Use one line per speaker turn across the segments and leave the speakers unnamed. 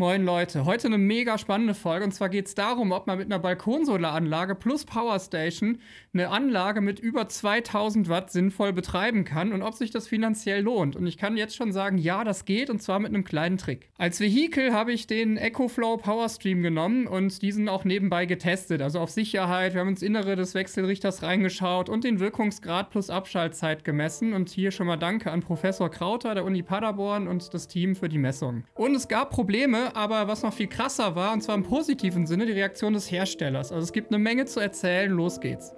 Moin Leute, heute eine mega spannende Folge und zwar geht es darum, ob man mit einer Balkonsolaranlage plus Powerstation eine Anlage mit über 2000 Watt sinnvoll betreiben kann und ob sich das finanziell lohnt. Und ich kann jetzt schon sagen, ja, das geht und zwar mit einem kleinen Trick. Als Vehikel habe ich den EcoFlow Powerstream genommen und diesen auch nebenbei getestet, also auf Sicherheit. Wir haben ins Innere des Wechselrichters reingeschaut und den Wirkungsgrad plus Abschaltzeit gemessen. Und hier schon mal Danke an Professor Krauter der Uni Paderborn und das Team für die Messung. Und es gab Probleme, aber was noch viel krasser war, und zwar im positiven Sinne, die Reaktion des Herstellers. Also es gibt eine Menge zu erzählen, los geht's.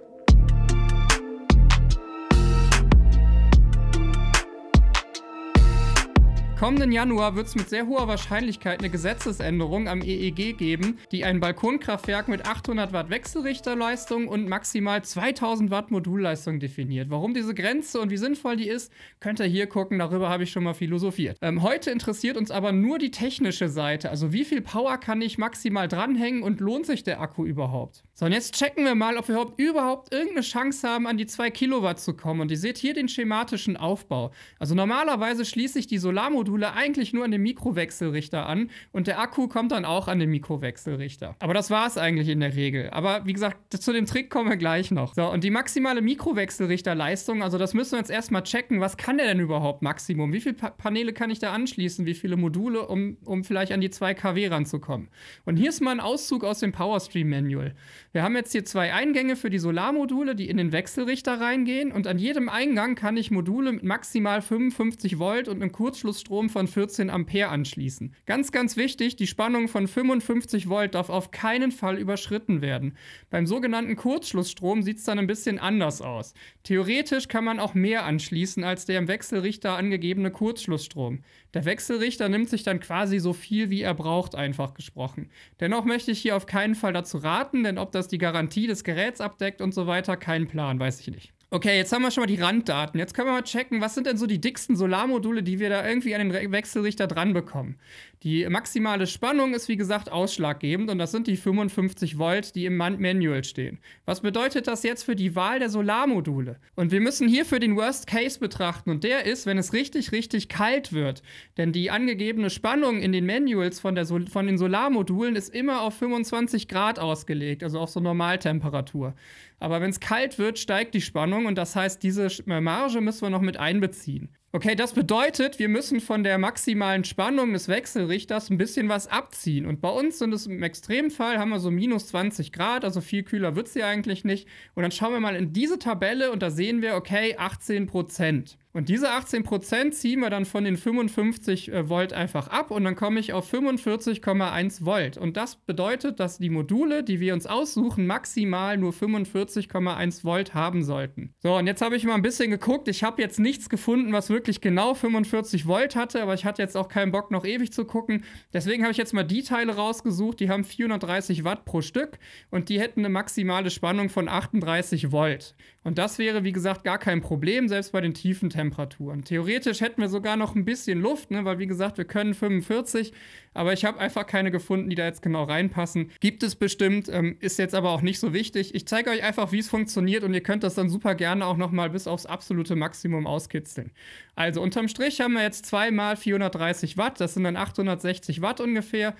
kommenden Januar wird es mit sehr hoher Wahrscheinlichkeit eine Gesetzesänderung am EEG geben, die ein Balkonkraftwerk mit 800 Watt Wechselrichterleistung und maximal 2000 Watt Modulleistung definiert. Warum diese Grenze und wie sinnvoll die ist, könnt ihr hier gucken, darüber habe ich schon mal philosophiert. Ähm, heute interessiert uns aber nur die technische Seite, also wie viel Power kann ich maximal dranhängen und lohnt sich der Akku überhaupt? So, und jetzt checken wir mal, ob wir überhaupt, überhaupt irgendeine Chance haben, an die 2 Kilowatt zu kommen. Und ihr seht hier den schematischen Aufbau. Also normalerweise schließe ich die Solarmodule Module eigentlich nur an den Mikrowechselrichter an und der Akku kommt dann auch an den Mikrowechselrichter. Aber das war es eigentlich in der Regel. Aber wie gesagt, zu dem Trick kommen wir gleich noch. So, und die maximale Mikrowechselrichterleistung, also das müssen wir jetzt erstmal checken. Was kann der denn überhaupt Maximum? Wie viele pa Paneele kann ich da anschließen? Wie viele Module, um, um vielleicht an die 2 kW ranzukommen? Und hier ist mal ein Auszug aus dem PowerStream Manual. Wir haben jetzt hier zwei Eingänge für die Solarmodule, die in den Wechselrichter reingehen und an jedem Eingang kann ich Module mit maximal 55 Volt und einem Kurzschlussstrom Strom von 14 Ampere anschließen. Ganz, ganz wichtig, die Spannung von 55 Volt darf auf keinen Fall überschritten werden. Beim sogenannten Kurzschlussstrom sieht es dann ein bisschen anders aus. Theoretisch kann man auch mehr anschließen als der im Wechselrichter angegebene Kurzschlussstrom. Der Wechselrichter nimmt sich dann quasi so viel, wie er braucht, einfach gesprochen. Dennoch möchte ich hier auf keinen Fall dazu raten, denn ob das die Garantie des Geräts abdeckt und so weiter, kein Plan, weiß ich nicht. Okay, jetzt haben wir schon mal die Randdaten. Jetzt können wir mal checken, was sind denn so die dicksten Solarmodule, die wir da irgendwie an den Wechselrichter dran bekommen. Die maximale Spannung ist wie gesagt ausschlaggebend und das sind die 55 Volt, die im Manual stehen. Was bedeutet das jetzt für die Wahl der Solarmodule? Und wir müssen hierfür den Worst Case betrachten und der ist, wenn es richtig, richtig kalt wird. Denn die angegebene Spannung in den Manuals von, der so von den Solarmodulen ist immer auf 25 Grad ausgelegt, also auf so Normaltemperatur. Aber wenn es kalt wird, steigt die Spannung und das heißt, diese Marge müssen wir noch mit einbeziehen. Okay, das bedeutet, wir müssen von der maximalen Spannung des Wechselrichters ein bisschen was abziehen. Und bei uns sind es im Extremfall, haben wir so minus 20 Grad, also viel kühler wird sie eigentlich nicht. Und dann schauen wir mal in diese Tabelle und da sehen wir, okay, 18 Prozent. Und diese 18% ziehen wir dann von den 55 äh, Volt einfach ab und dann komme ich auf 45,1 Volt. Und das bedeutet, dass die Module, die wir uns aussuchen, maximal nur 45,1 Volt haben sollten. So, und jetzt habe ich mal ein bisschen geguckt. Ich habe jetzt nichts gefunden, was wirklich genau 45 Volt hatte, aber ich hatte jetzt auch keinen Bock, noch ewig zu gucken. Deswegen habe ich jetzt mal die Teile rausgesucht, die haben 430 Watt pro Stück und die hätten eine maximale Spannung von 38 Volt. Und das wäre, wie gesagt, gar kein Problem, selbst bei den tiefen Temperaturen. Theoretisch hätten wir sogar noch ein bisschen Luft, ne? weil wie gesagt, wir können 45, aber ich habe einfach keine gefunden, die da jetzt genau reinpassen. Gibt es bestimmt, ähm, ist jetzt aber auch nicht so wichtig. Ich zeige euch einfach, wie es funktioniert und ihr könnt das dann super gerne auch nochmal bis aufs absolute Maximum auskitzeln. Also unterm Strich haben wir jetzt zweimal 430 Watt, das sind dann 860 Watt ungefähr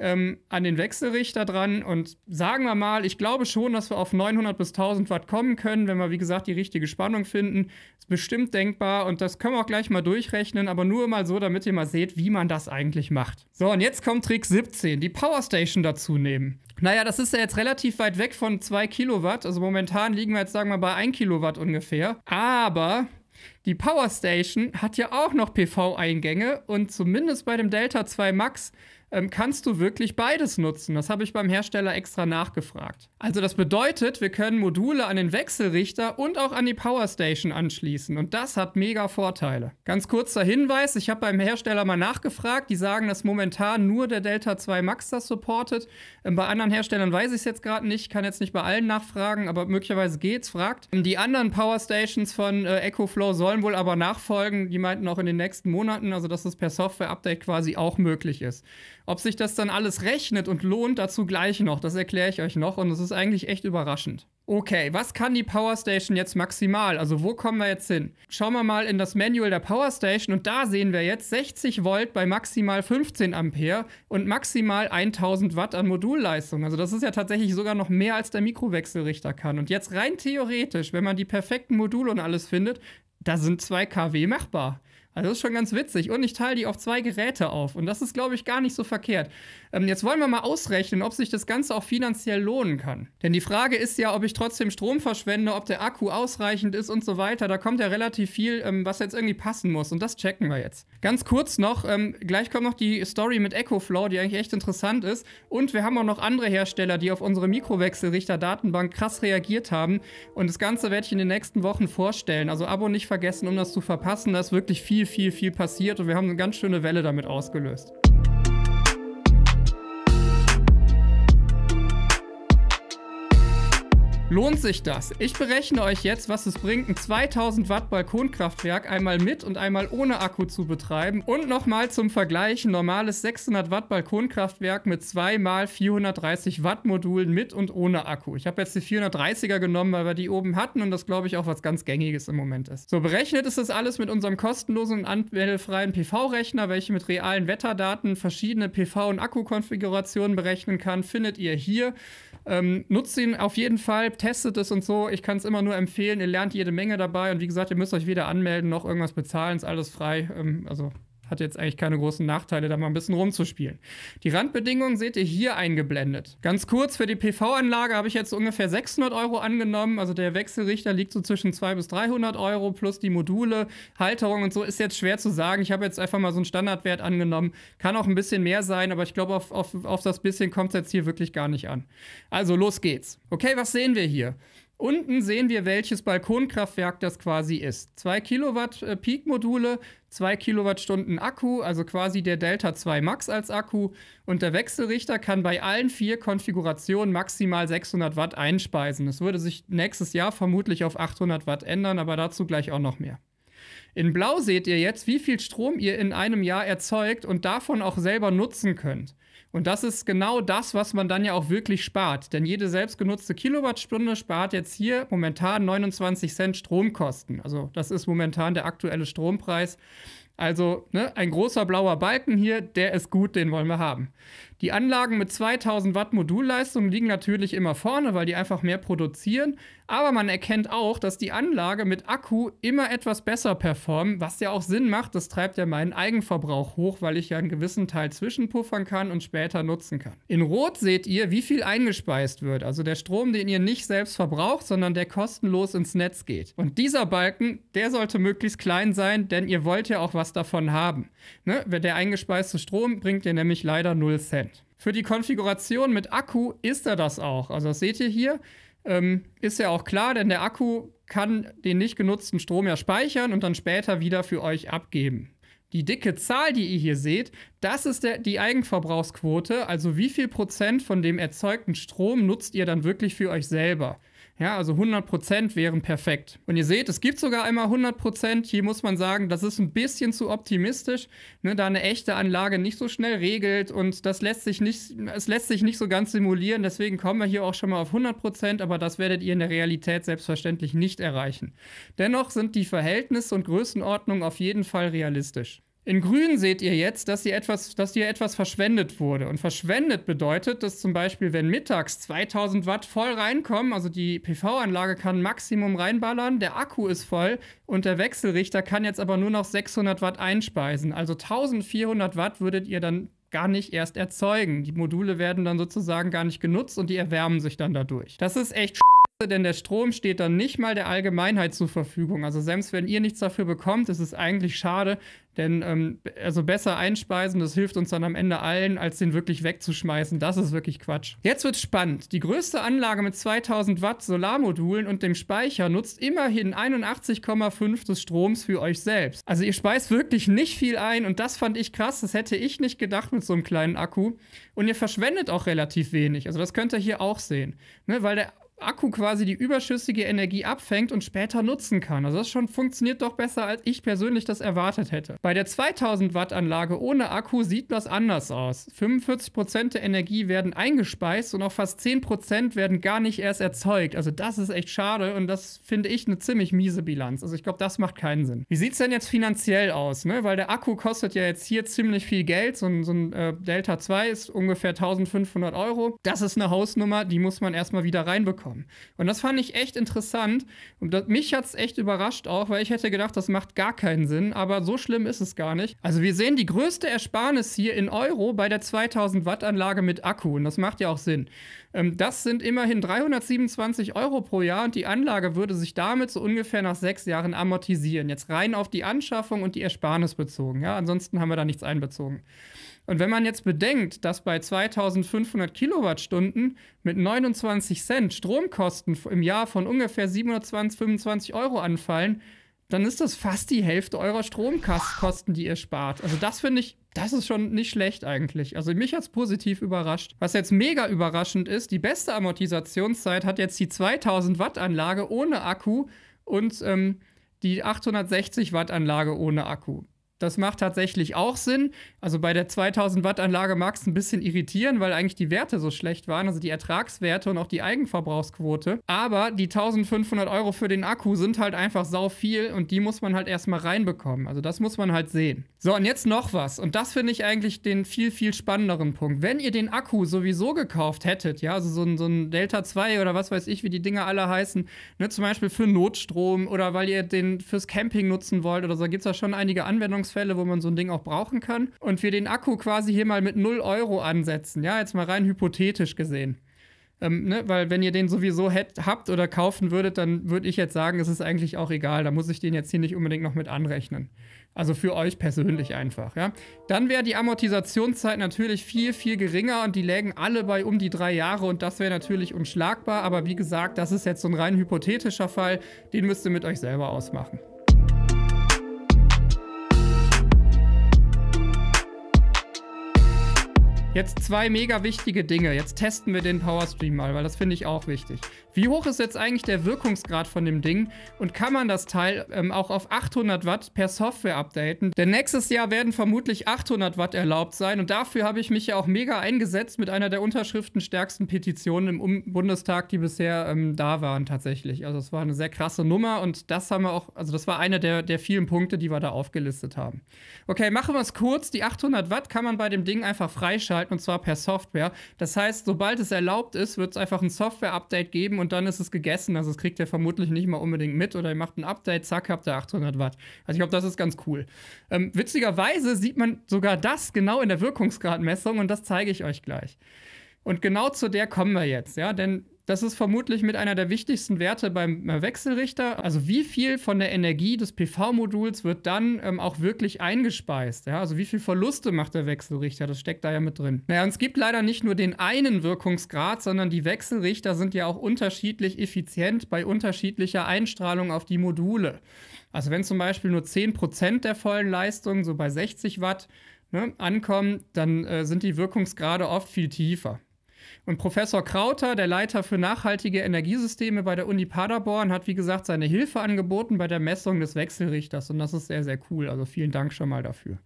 ähm, an den Wechselrichter dran und sagen wir mal, ich glaube schon, dass wir auf 900 bis 1000 Watt kommen können, wenn wir, wie gesagt, die richtige Spannung finden. Ist bestimmt denkbar und das können wir auch gleich mal durchrechnen, aber nur mal so, damit ihr mal seht, wie man das eigentlich macht. So, und jetzt kommt Trick 17, die Powerstation dazu nehmen. Naja, das ist ja jetzt relativ weit weg von 2 Kilowatt, also momentan liegen wir jetzt, sagen wir mal, bei 1 Kilowatt ungefähr. Aber die Powerstation hat ja auch noch PV-Eingänge und zumindest bei dem Delta 2 Max ähm, kannst du wirklich beides nutzen. Das habe ich beim Hersteller extra nachgefragt. Also das bedeutet, wir können Module an den Wechselrichter und auch an die Powerstation anschließen und das hat mega Vorteile. Ganz kurzer Hinweis, ich habe beim Hersteller mal nachgefragt, die sagen, dass momentan nur der Delta 2 Max das supportet. Ähm, bei anderen Herstellern weiß ich es jetzt gerade nicht, Ich kann jetzt nicht bei allen nachfragen, aber möglicherweise geht's, fragt. Ähm, die anderen Powerstations von äh, EcoFlow sollen wohl aber nachfolgen, die meinten auch in den nächsten Monaten, also dass das per Software-Update quasi auch möglich ist. Ob sich das dann alles rechnet und lohnt, dazu gleich noch. Das erkläre ich euch noch und es ist eigentlich echt überraschend. Okay, was kann die Power Station jetzt maximal? Also wo kommen wir jetzt hin? Schauen wir mal in das Manual der Power Station und da sehen wir jetzt 60 Volt bei maximal 15 Ampere und maximal 1000 Watt an Modulleistung. Also das ist ja tatsächlich sogar noch mehr als der Mikrowechselrichter kann. Und jetzt rein theoretisch, wenn man die perfekten Module und alles findet, da sind 2 kW machbar. Also das ist schon ganz witzig. Und ich teile die auf zwei Geräte auf. Und das ist, glaube ich, gar nicht so verkehrt. Ähm, jetzt wollen wir mal ausrechnen, ob sich das Ganze auch finanziell lohnen kann. Denn die Frage ist ja, ob ich trotzdem Strom verschwende, ob der Akku ausreichend ist und so weiter. Da kommt ja relativ viel, ähm, was jetzt irgendwie passen muss. Und das checken wir jetzt. Ganz kurz noch, ähm, gleich kommt noch die Story mit EcoFlow, die eigentlich echt interessant ist. Und wir haben auch noch andere Hersteller, die auf unsere Mikrowechselrichter-Datenbank krass reagiert haben. Und das Ganze werde ich in den nächsten Wochen vorstellen. Also Abo nicht vergessen, um das zu verpassen. Da ist wirklich viel viel, viel, viel passiert und wir haben eine ganz schöne Welle damit ausgelöst. Lohnt sich das? Ich berechne euch jetzt, was es bringt, ein 2000 Watt Balkonkraftwerk einmal mit und einmal ohne Akku zu betreiben. Und nochmal zum Vergleich, ein normales 600 Watt Balkonkraftwerk mit 2 x 430 Watt Modulen mit und ohne Akku. Ich habe jetzt die 430er genommen, weil wir die oben hatten und das glaube ich auch was ganz gängiges im Moment ist. So, berechnet ist das alles mit unserem kostenlosen und anmeldefreien PV-Rechner, welche mit realen Wetterdaten verschiedene PV- und Akku-Konfigurationen berechnen kann, findet ihr hier. Ähm, nutzt ihn auf jeden Fall testet es und so. Ich kann es immer nur empfehlen. Ihr lernt jede Menge dabei. Und wie gesagt, ihr müsst euch weder anmelden noch irgendwas bezahlen. Ist alles frei. Ähm, also hat jetzt eigentlich keine großen Nachteile, da mal ein bisschen rumzuspielen. Die Randbedingungen seht ihr hier eingeblendet. Ganz kurz, für die PV-Anlage habe ich jetzt ungefähr 600 Euro angenommen. Also der Wechselrichter liegt so zwischen 200 bis 300 Euro plus die Module, Halterung und so. Ist jetzt schwer zu sagen. Ich habe jetzt einfach mal so einen Standardwert angenommen. Kann auch ein bisschen mehr sein, aber ich glaube, auf, auf, auf das bisschen kommt es jetzt hier wirklich gar nicht an. Also los geht's. Okay, was sehen wir hier? Unten sehen wir, welches Balkonkraftwerk das quasi ist. 2 Kilowatt äh, Peak-Module, 2 Kilowattstunden Akku, also quasi der Delta 2 Max als Akku. Und der Wechselrichter kann bei allen vier Konfigurationen maximal 600 Watt einspeisen. Das würde sich nächstes Jahr vermutlich auf 800 Watt ändern, aber dazu gleich auch noch mehr. In Blau seht ihr jetzt, wie viel Strom ihr in einem Jahr erzeugt und davon auch selber nutzen könnt. Und das ist genau das, was man dann ja auch wirklich spart. Denn jede selbstgenutzte Kilowattstunde spart jetzt hier momentan 29 Cent Stromkosten. Also das ist momentan der aktuelle Strompreis. Also ne, ein großer blauer Balken hier, der ist gut, den wollen wir haben. Die Anlagen mit 2000 Watt Modulleistung liegen natürlich immer vorne, weil die einfach mehr produzieren. Aber man erkennt auch, dass die Anlage mit Akku immer etwas besser performt, was ja auch Sinn macht. Das treibt ja meinen Eigenverbrauch hoch, weil ich ja einen gewissen Teil zwischenpuffern kann und später nutzen kann. In Rot seht ihr, wie viel eingespeist wird. Also der Strom, den ihr nicht selbst verbraucht, sondern der kostenlos ins Netz geht. Und dieser Balken, der sollte möglichst klein sein, denn ihr wollt ja auch was was davon haben. Ne? Der eingespeiste Strom bringt dir nämlich leider 0 Cent. Für die Konfiguration mit Akku ist er das auch. Also das seht ihr hier. Ähm, ist ja auch klar, denn der Akku kann den nicht genutzten Strom ja speichern und dann später wieder für euch abgeben. Die dicke Zahl, die ihr hier seht, das ist der, die Eigenverbrauchsquote, also wie viel Prozent von dem erzeugten Strom nutzt ihr dann wirklich für euch selber. Ja, also 100% wären perfekt. Und ihr seht, es gibt sogar einmal 100%. Hier muss man sagen, das ist ein bisschen zu optimistisch, ne, da eine echte Anlage nicht so schnell regelt und das lässt sich nicht, es lässt sich nicht so ganz simulieren. Deswegen kommen wir hier auch schon mal auf 100%, aber das werdet ihr in der Realität selbstverständlich nicht erreichen. Dennoch sind die Verhältnisse und Größenordnungen auf jeden Fall realistisch. In grün seht ihr jetzt, dass hier, etwas, dass hier etwas verschwendet wurde. Und verschwendet bedeutet, dass zum Beispiel, wenn mittags 2000 Watt voll reinkommen, also die PV-Anlage kann Maximum reinballern, der Akku ist voll und der Wechselrichter kann jetzt aber nur noch 600 Watt einspeisen. Also 1400 Watt würdet ihr dann gar nicht erst erzeugen. Die Module werden dann sozusagen gar nicht genutzt und die erwärmen sich dann dadurch. Das ist echt sch- denn der Strom steht dann nicht mal der Allgemeinheit zur Verfügung. Also selbst wenn ihr nichts dafür bekommt, ist es eigentlich schade, denn ähm, also besser einspeisen, das hilft uns dann am Ende allen, als den wirklich wegzuschmeißen. Das ist wirklich Quatsch. Jetzt wird's spannend. Die größte Anlage mit 2000 Watt Solarmodulen und dem Speicher nutzt immerhin 81,5 des Stroms für euch selbst. Also ihr speist wirklich nicht viel ein und das fand ich krass. Das hätte ich nicht gedacht mit so einem kleinen Akku. Und ihr verschwendet auch relativ wenig. Also das könnt ihr hier auch sehen, ne? weil der Akku quasi die überschüssige Energie abfängt und später nutzen kann. Also das schon funktioniert doch besser, als ich persönlich das erwartet hätte. Bei der 2000 Watt Anlage ohne Akku sieht das anders aus. 45% Prozent der Energie werden eingespeist und auch fast 10% Prozent werden gar nicht erst erzeugt. Also das ist echt schade und das finde ich eine ziemlich miese Bilanz. Also ich glaube, das macht keinen Sinn. Wie sieht es denn jetzt finanziell aus? Ne? Weil der Akku kostet ja jetzt hier ziemlich viel Geld. So ein, so ein äh, Delta 2 ist ungefähr 1500 Euro. Das ist eine Hausnummer, die muss man erstmal wieder reinbekommen kommen. Und das fand ich echt interessant. Und das, mich hat es echt überrascht auch, weil ich hätte gedacht, das macht gar keinen Sinn. Aber so schlimm ist es gar nicht. Also wir sehen die größte Ersparnis hier in Euro bei der 2000 Watt Anlage mit Akku. Und das macht ja auch Sinn. Ähm, das sind immerhin 327 Euro pro Jahr. Und die Anlage würde sich damit so ungefähr nach sechs Jahren amortisieren. Jetzt rein auf die Anschaffung und die Ersparnis bezogen. Ja, ansonsten haben wir da nichts einbezogen. Und wenn man jetzt bedenkt, dass bei 2500 Kilowattstunden mit 29 Cent Strom Stromkosten im Jahr von ungefähr 720, 25 Euro anfallen, dann ist das fast die Hälfte eurer Stromkosten, die ihr spart. Also das finde ich, das ist schon nicht schlecht eigentlich. Also mich hat es positiv überrascht. Was jetzt mega überraschend ist, die beste Amortisationszeit hat jetzt die 2000 Watt Anlage ohne Akku und ähm, die 860 Watt Anlage ohne Akku. Das macht tatsächlich auch Sinn. Also bei der 2000 Watt Anlage mag es ein bisschen irritieren, weil eigentlich die Werte so schlecht waren, also die Ertragswerte und auch die Eigenverbrauchsquote. Aber die 1500 Euro für den Akku sind halt einfach sau viel und die muss man halt erstmal reinbekommen. Also das muss man halt sehen. So, und jetzt noch was. Und das finde ich eigentlich den viel, viel spannenderen Punkt. Wenn ihr den Akku sowieso gekauft hättet, ja, also so ein, so ein Delta 2 oder was weiß ich, wie die Dinger alle heißen, ne, zum Beispiel für Notstrom oder weil ihr den fürs Camping nutzen wollt oder so, gibt es ja schon einige Anwendungs Anwendungsfälle, wo man so ein Ding auch brauchen kann. Und wir den Akku quasi hier mal mit 0 Euro ansetzen. Ja, jetzt mal rein hypothetisch gesehen. Ähm, ne? Weil wenn ihr den sowieso hätt, habt oder kaufen würdet, dann würde ich jetzt sagen, es ist eigentlich auch egal. Da muss ich den jetzt hier nicht unbedingt noch mit anrechnen. Also für euch persönlich einfach, ja. Dann wäre die Amortisationszeit natürlich viel, viel geringer und die lägen alle bei um die drei Jahre und das wäre natürlich unschlagbar. Aber wie gesagt, das ist jetzt so ein rein hypothetischer Fall. Den müsst ihr mit euch selber ausmachen. Jetzt zwei mega wichtige Dinge. Jetzt testen wir den Powerstream mal, weil das finde ich auch wichtig. Wie hoch ist jetzt eigentlich der Wirkungsgrad von dem Ding? Und kann man das Teil ähm, auch auf 800 Watt per Software updaten? Denn nächstes Jahr werden vermutlich 800 Watt erlaubt sein. Und dafür habe ich mich ja auch mega eingesetzt mit einer der unterschriftenstärksten Petitionen im um Bundestag, die bisher ähm, da waren tatsächlich. Also es war eine sehr krasse Nummer und das haben wir auch, also das war einer der, der vielen Punkte, die wir da aufgelistet haben. Okay, machen wir es kurz. Die 800 Watt kann man bei dem Ding einfach freischalten festhalten und zwar per Software. Das heißt, sobald es erlaubt ist, wird es einfach ein Software-Update geben und dann ist es gegessen. Also, es kriegt ihr vermutlich nicht mal unbedingt mit oder ihr macht ein Update, zack, habt ihr 800 Watt. Also, ich glaube, das ist ganz cool. Ähm, witzigerweise sieht man sogar das genau in der Wirkungsgradmessung und das zeige ich euch gleich. Und genau zu der kommen wir jetzt, ja, denn das ist vermutlich mit einer der wichtigsten Werte beim äh, Wechselrichter. Also wie viel von der Energie des PV-Moduls wird dann ähm, auch wirklich eingespeist? Ja? Also wie viel Verluste macht der Wechselrichter? Das steckt da ja mit drin. Naja, und es gibt leider nicht nur den einen Wirkungsgrad, sondern die Wechselrichter sind ja auch unterschiedlich effizient bei unterschiedlicher Einstrahlung auf die Module. Also wenn zum Beispiel nur 10% der vollen Leistung, so bei 60 Watt, ne, ankommen, dann äh, sind die Wirkungsgrade oft viel tiefer. Und Professor Krauter, der Leiter für nachhaltige Energiesysteme bei der Uni Paderborn, hat wie gesagt seine Hilfe angeboten bei der Messung des Wechselrichters. Und das ist sehr, sehr cool. Also vielen Dank schon mal dafür.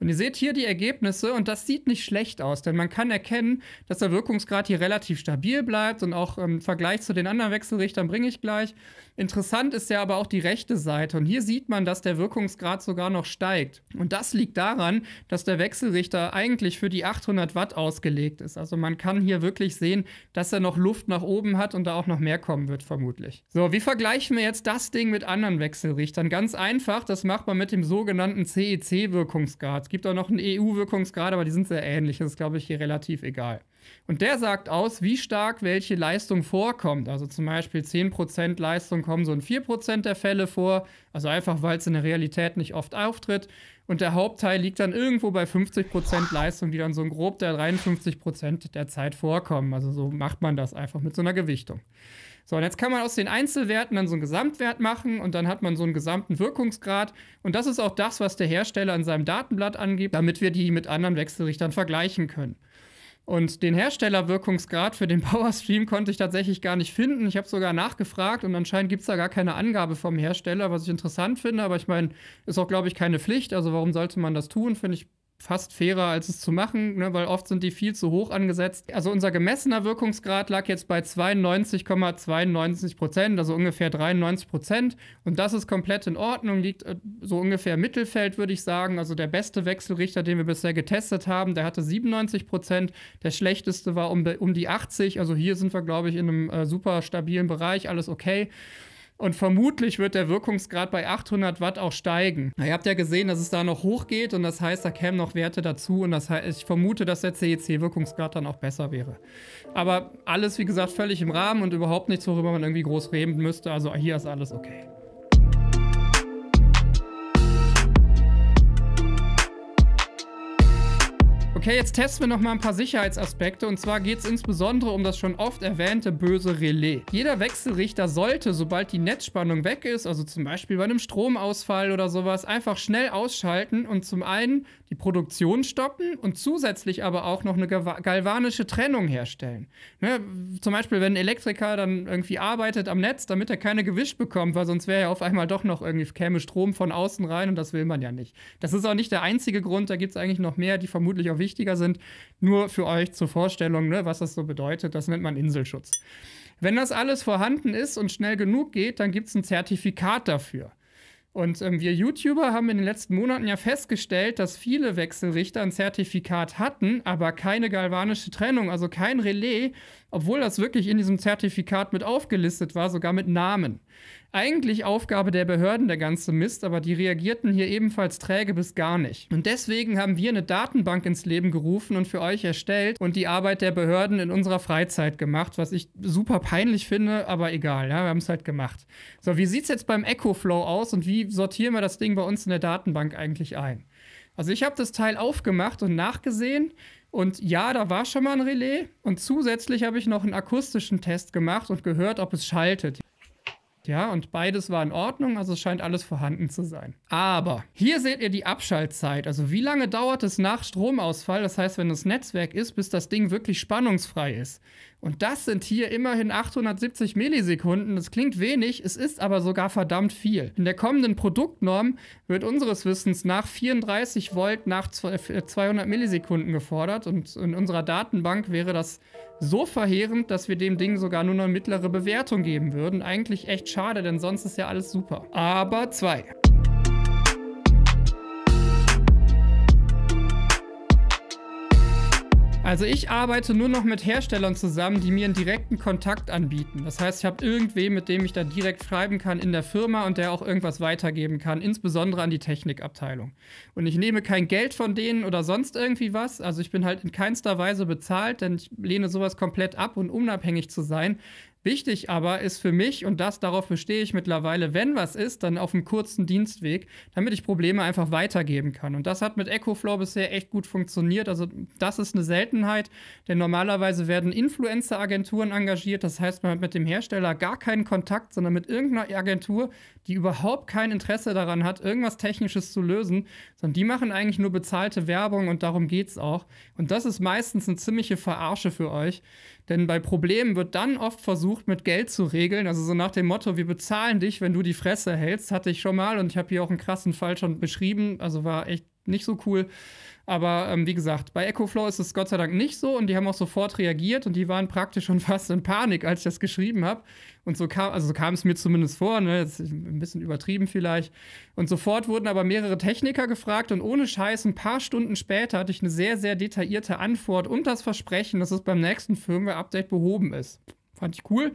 Und ihr seht hier die Ergebnisse und das sieht nicht schlecht aus, denn man kann erkennen, dass der Wirkungsgrad hier relativ stabil bleibt und auch im Vergleich zu den anderen Wechselrichtern bringe ich gleich. Interessant ist ja aber auch die rechte Seite und hier sieht man, dass der Wirkungsgrad sogar noch steigt. Und das liegt daran, dass der Wechselrichter eigentlich für die 800 Watt ausgelegt ist. Also man kann hier wirklich wirklich sehen, dass er noch Luft nach oben hat und da auch noch mehr kommen wird, vermutlich. So, wie vergleichen wir jetzt das Ding mit anderen Wechselrichtern? Ganz einfach, das macht man mit dem sogenannten CEC-Wirkungsgrad. Es gibt auch noch einen EU-Wirkungsgrad, aber die sind sehr ähnlich. Das ist, glaube ich, hier relativ egal. Und der sagt aus, wie stark welche Leistung vorkommt. Also zum Beispiel 10% Leistung kommen so in 4% der Fälle vor. Also einfach, weil es in der Realität nicht oft auftritt. Und der Hauptteil liegt dann irgendwo bei 50% Leistung, die dann so grob der 53% der Zeit vorkommen. Also so macht man das einfach mit so einer Gewichtung. So, und jetzt kann man aus den Einzelwerten dann so einen Gesamtwert machen und dann hat man so einen gesamten Wirkungsgrad. Und das ist auch das, was der Hersteller in seinem Datenblatt angibt, damit wir die mit anderen Wechselrichtern vergleichen können. Und den Herstellerwirkungsgrad für den Power Stream konnte ich tatsächlich gar nicht finden. Ich habe sogar nachgefragt und anscheinend gibt es da gar keine Angabe vom Hersteller, was ich interessant finde. Aber ich meine, ist auch, glaube ich, keine Pflicht. Also warum sollte man das tun? Finde ich fast fairer, als es zu machen, ne, weil oft sind die viel zu hoch angesetzt. Also unser gemessener Wirkungsgrad lag jetzt bei 92,92 Prozent, ,92%, also ungefähr 93 Prozent. Und das ist komplett in Ordnung, liegt äh, so ungefähr im Mittelfeld, würde ich sagen. Also der beste Wechselrichter, den wir bisher getestet haben, der hatte 97 Prozent. Der schlechteste war um, um die 80. Also hier sind wir, glaube ich, in einem äh, super stabilen Bereich, alles okay. Und vermutlich wird der Wirkungsgrad bei 800 Watt auch steigen. Na, ihr habt ja gesehen, dass es da noch hoch geht und das heißt, da kämen noch Werte dazu und das heißt, ich vermute, dass der CEC-Wirkungsgrad dann auch besser wäre. Aber alles, wie gesagt, völlig im Rahmen und überhaupt nichts, worüber man irgendwie groß reden müsste. Also hier ist alles okay. Okay, jetzt testen wir nochmal ein paar Sicherheitsaspekte und zwar geht es insbesondere um das schon oft erwähnte böse Relais. Jeder Wechselrichter sollte, sobald die Netzspannung weg ist, also zum Beispiel bei einem Stromausfall oder sowas, einfach schnell ausschalten und zum einen die Produktion stoppen und zusätzlich aber auch noch eine galvanische Trennung herstellen. Ne? Zum Beispiel, wenn ein Elektriker dann irgendwie arbeitet am Netz, damit er keine Gewicht bekommt, weil sonst wäre ja auf einmal doch noch irgendwie käme Strom von außen rein und das will man ja nicht. Das ist auch nicht der einzige Grund, da gibt es eigentlich noch mehr, die vermutlich auch wichtig wichtiger sind. Nur für euch zur Vorstellung, ne, was das so bedeutet, das nennt man Inselschutz. Wenn das alles vorhanden ist und schnell genug geht, dann gibt es ein Zertifikat dafür. Und ähm, wir YouTuber haben in den letzten Monaten ja festgestellt, dass viele Wechselrichter ein Zertifikat hatten, aber keine galvanische Trennung, also kein Relais, obwohl das wirklich in diesem Zertifikat mit aufgelistet war, sogar mit Namen. Eigentlich Aufgabe der Behörden der ganze Mist, aber die reagierten hier ebenfalls träge bis gar nicht. Und deswegen haben wir eine Datenbank ins Leben gerufen und für euch erstellt und die Arbeit der Behörden in unserer Freizeit gemacht, was ich super peinlich finde, aber egal, ja, wir haben es halt gemacht. So, wie sieht es jetzt beim EchoFlow aus und wie sortieren wir das Ding bei uns in der Datenbank eigentlich ein? Also ich habe das Teil aufgemacht und nachgesehen und ja, da war schon mal ein Relais und zusätzlich habe ich noch einen akustischen Test gemacht und gehört, ob es schaltet. Ja, und beides war in Ordnung, also es scheint alles vorhanden zu sein. Aber hier seht ihr die Abschaltzeit, also wie lange dauert es nach Stromausfall, das heißt, wenn das Netzwerk ist, bis das Ding wirklich spannungsfrei ist. Und das sind hier immerhin 870 Millisekunden. Das klingt wenig, es ist aber sogar verdammt viel. In der kommenden Produktnorm wird unseres Wissens nach 34 Volt nach 200 äh, Millisekunden gefordert. Und in unserer Datenbank wäre das so verheerend, dass wir dem Ding sogar nur eine mittlere Bewertung geben würden. Eigentlich echt schade, denn sonst ist ja alles super. Aber zwei. Also ich arbeite nur noch mit Herstellern zusammen, die mir einen direkten Kontakt anbieten. Das heißt, ich habe irgendwen, mit dem ich da direkt schreiben kann in der Firma und der auch irgendwas weitergeben kann, insbesondere an die Technikabteilung. Und ich nehme kein Geld von denen oder sonst irgendwie was. Also ich bin halt in keinster Weise bezahlt, denn ich lehne sowas komplett ab und unabhängig zu sein, Wichtig aber ist für mich, und das darauf bestehe ich mittlerweile, wenn was ist, dann auf einem kurzen Dienstweg, damit ich Probleme einfach weitergeben kann. Und das hat mit EchoFlow bisher echt gut funktioniert. Also das ist eine Seltenheit, denn normalerweise werden Influencer-Agenturen engagiert. Das heißt, man hat mit dem Hersteller gar keinen Kontakt, sondern mit irgendeiner Agentur, die überhaupt kein Interesse daran hat, irgendwas Technisches zu lösen, sondern die machen eigentlich nur bezahlte Werbung und darum geht es auch. Und das ist meistens eine ziemliche Verarsche für euch. Denn bei Problemen wird dann oft versucht, mit Geld zu regeln. Also so nach dem Motto, wir bezahlen dich, wenn du die Fresse hältst, hatte ich schon mal und ich habe hier auch einen krassen Fall schon beschrieben. Also war echt nicht so cool. Aber ähm, wie gesagt, bei EchoFlow ist es Gott sei Dank nicht so und die haben auch sofort reagiert und die waren praktisch schon fast in Panik, als ich das geschrieben habe. Und so kam, also so kam es mir zumindest vor, ne? Jetzt ein bisschen übertrieben vielleicht. Und sofort wurden aber mehrere Techniker gefragt und ohne Scheiß, ein paar Stunden später hatte ich eine sehr, sehr detaillierte Antwort und das Versprechen, dass es beim nächsten Firmware-Update behoben ist. Fand ich cool.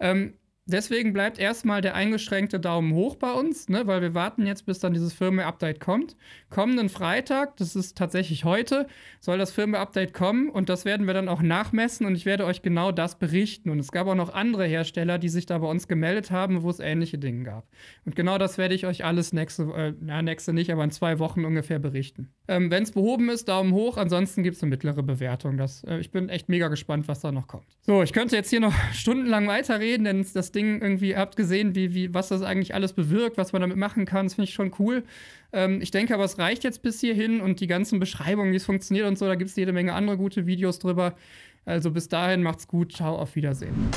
Ähm, deswegen bleibt erstmal der eingeschränkte Daumen hoch bei uns, ne, weil wir warten jetzt, bis dann dieses Firmware-Update kommt. Kommenden Freitag, das ist tatsächlich heute, soll das Firmware-Update kommen und das werden wir dann auch nachmessen und ich werde euch genau das berichten. Und es gab auch noch andere Hersteller, die sich da bei uns gemeldet haben, wo es ähnliche Dinge gab. Und genau das werde ich euch alles nächste, äh, na, nächste nicht, aber in zwei Wochen ungefähr berichten. Ähm, Wenn es behoben ist, Daumen hoch, ansonsten gibt es eine mittlere Bewertung. Das, äh, ich bin echt mega gespannt, was da noch kommt. So, ich könnte jetzt hier noch stundenlang weiterreden, denn das Ding Ding irgendwie, habt gesehen, wie, wie, was das eigentlich alles bewirkt, was man damit machen kann. Das finde ich schon cool. Ähm, ich denke aber, es reicht jetzt bis hierhin und die ganzen Beschreibungen, wie es funktioniert und so, da gibt es jede Menge andere gute Videos drüber. Also bis dahin macht's gut, ciao, auf Wiedersehen.